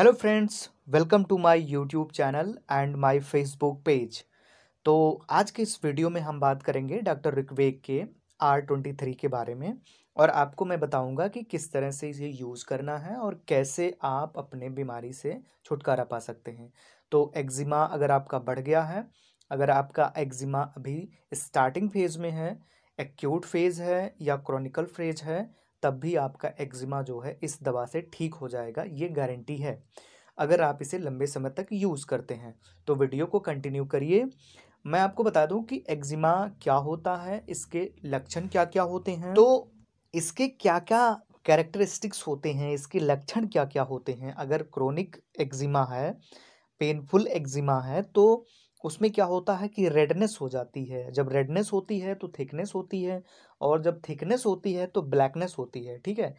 hello friends welcome to my YouTube channel and my Facebook page तो आज के इस वीडियो में हम बात करेंगे डॉक्टर ऋग्वेद के आर ट्वेंटी थ्री के बारे में और आपको मैं बताऊंगा कि किस तरह से इसे यूज़ करना है और कैसे आप अपने बीमारी से छुटकारा पा सकते हैं तो एक्जिमा अगर आपका बढ़ गया है अगर आपका एक्जिमा अभी स्टार्टिंग फेज़ में है एक्यूट फेज़ है या क्रॉनिकल फेज़ है तब भी आपका एक्जिमा जो है इस दवा से ठीक हो जाएगा ये गारंटी है अगर आप इसे लंबे समय तक यूज़ करते हैं तो वीडियो को कंटिन्यू करिए मैं आपको बता दूं कि एक्जिमा क्या होता है इसके लक्षण क्या क्या होते हैं तो इसके क्या क्या कैरेक्टरिस्टिक्स होते हैं इसके लक्षण क्या क्या होते हैं अगर क्रोनिक एक्जिमा है पेनफुल एक्जिमा है तो उसमें क्या होता है कि रेडनेस हो जाती है जब रेडनेस होती है तो थिकनेस होती है और जब थिकनेस होती है तो ब्लैकनेस होती है ठीक है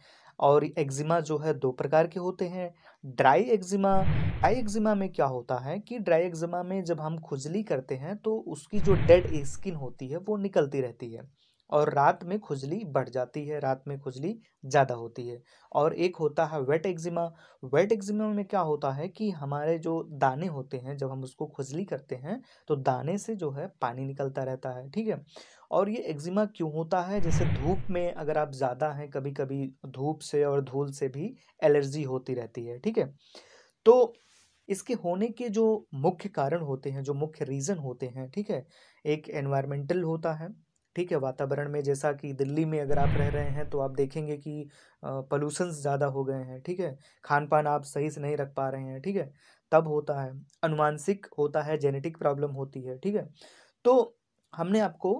और एक्जिमा जो है दो प्रकार के होते हैं ड्राई एक्जिमा ड्राई एक्जिमा में क्या होता है कि ड्राई एक्जिमा में जब हम खुजली करते हैं तो उसकी जो डेड स्किन होती है वो निकलती रहती है और रात में खुजली बढ़ जाती है रात में खुजली ज़्यादा होती है और एक होता है वेट एक्जिमा वेट एक्जिमा में क्या होता है कि हमारे जो दाने होते हैं जब हम उसको खुजली करते हैं तो दाने से जो है पानी निकलता रहता है ठीक है और ये एक्जिमा क्यों होता है जैसे धूप में अगर आप ज़्यादा हैं कभी कभी धूप से और धूल से भी एलर्जी होती रहती है ठीक है तो इसके होने के जो मुख्य कारण होते हैं जो मुख्य रीज़न होते हैं ठीक है एक एनवायरमेंटल होता है ठीक है वातावरण में जैसा कि दिल्ली में अगर आप रह रहे हैं तो आप देखेंगे कि पॉल्यूशंस ज़्यादा हो गए हैं ठीक है खान पान आप सही से नहीं रख पा रहे हैं ठीक है तब होता है अनुवांशिक होता है जेनेटिक प्रॉब्लम होती है ठीक है तो हमने आपको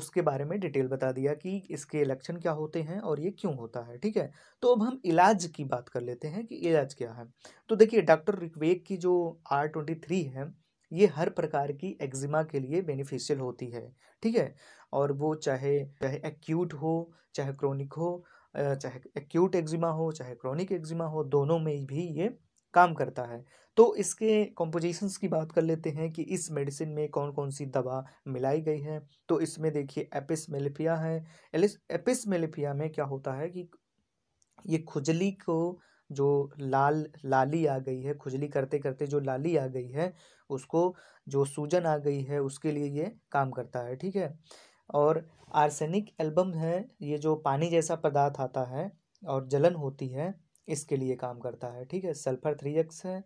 उसके बारे में डिटेल बता दिया कि इसके लक्षण क्या होते हैं और ये क्यों होता है ठीक है तो अब हम इलाज की बात कर लेते हैं कि इलाज क्या है तो देखिए डॉक्टर ऋग्वेद की जो आर ट्वेंटी थ्री है ये हर प्रकार की एक्जिमा के लिए बेनिफिशियल होती है ठीक है और वो चाहे चाहे एक्यूट हो चाहे क्रोनिक हो चाहे एक्यूट एक्जिमा हो चाहे क्रोनिक एक्जिमा हो दोनों में भी ये काम करता है तो इसके कॉम्पोजिशंस की बात कर लेते हैं कि इस मेडिसिन में कौन कौन सी दवा मिलाई गई है तो इसमें देखिए एपिस मेलिफिया है एपिस मेलिफिया में क्या होता है कि ये खुजली को जो लाल लाली आ गई है खुजली करते करते जो लाली आ गई है उसको जो सूजन आ गई है उसके लिए ये काम करता है ठीक है और आर्सेनिक एल्बम है ये जो पानी जैसा पदार्थ आता है और जलन होती है इसके लिए काम करता है ठीक है सल्फर थ्री एक्स है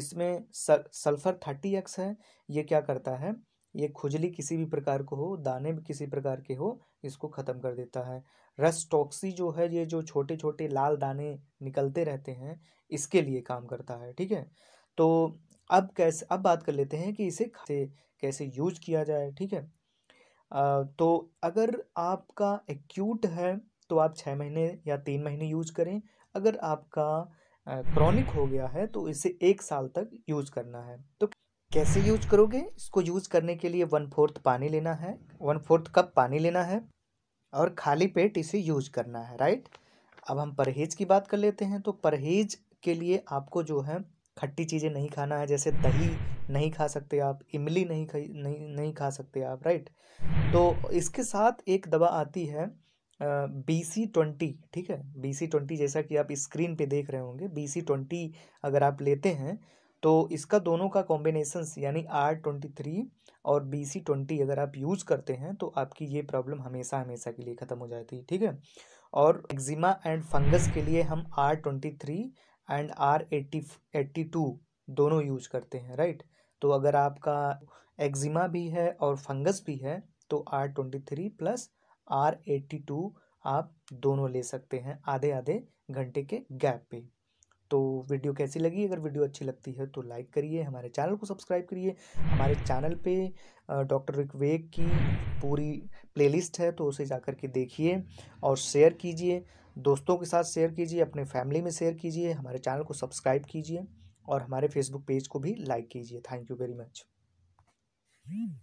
इसमें सल्फर थर्टी एक्स है ये क्या करता है ये खुजली किसी भी प्रकार को हो दाने भी किसी प्रकार के हो इसको ख़त्म कर देता है रस टॉक्सी जो है ये जो छोटे छोटे लाल दाने निकलते रहते हैं इसके लिए काम करता है ठीक है तो अब कैसे अब बात कर लेते हैं कि इसे कैसे यूज किया जाए ठीक है तो अगर आपका एक्यूट है तो आप छः महीने या तीन महीने यूज करें अगर आपका क्रॉनिक हो गया है तो इसे एक साल तक यूज करना है तो कैसे यूज करोगे इसको यूज करने के लिए वन फोर्थ पानी लेना है वन फोर्थ कप पानी लेना है और खाली पेट इसे यूज करना है राइट अब हम परहेज की बात कर लेते हैं तो परहेज के लिए आपको जो है खट्टी चीज़ें नहीं खाना है जैसे दही नहीं खा सकते आप इमली नहीं खा नहीं नहीं खा सकते आप राइट तो इसके साथ एक दवा आती है बी सी ट्वेंटी ठीक है बी सी ट्वेंटी जैसा कि आप स्क्रीन पे देख रहे होंगे बी सी ट्वेंटी अगर आप लेते हैं तो इसका दोनों का कॉम्बिनेशन यानी आर ट्वेंटी थ्री और बी सी ट्वेंटी अगर आप यूज़ करते हैं तो आपकी ये प्रॉब्लम हमेशा हमेशा के लिए ख़त्म हो जाती है ठीक है और एक्जिमा एंड फंगस के लिए हम R twenty three and R eighty eighty two दोनों यूज करते हैं राइट तो अगर आपका एक्जिमा भी है और फंगस भी है तो R twenty three plus R eighty two आप दोनों ले सकते हैं आधे आधे घंटे के गैप पे तो वीडियो कैसी लगी अगर वीडियो अच्छी लगती है तो लाइक करिए हमारे चैनल को सब्सक्राइब करिए हमारे चैनल पे डॉक्टर ऋग्वेद की पूरी प्लेलिस्ट है तो उसे जा कर के देखिए और शेयर कीजिए दोस्तों के साथ शेयर कीजिए अपने फैमिली में शेयर कीजिए हमारे चैनल को सब्सक्राइब कीजिए और हमारे फेसबुक पेज को भी लाइक कीजिए थैंक यू वेरी मच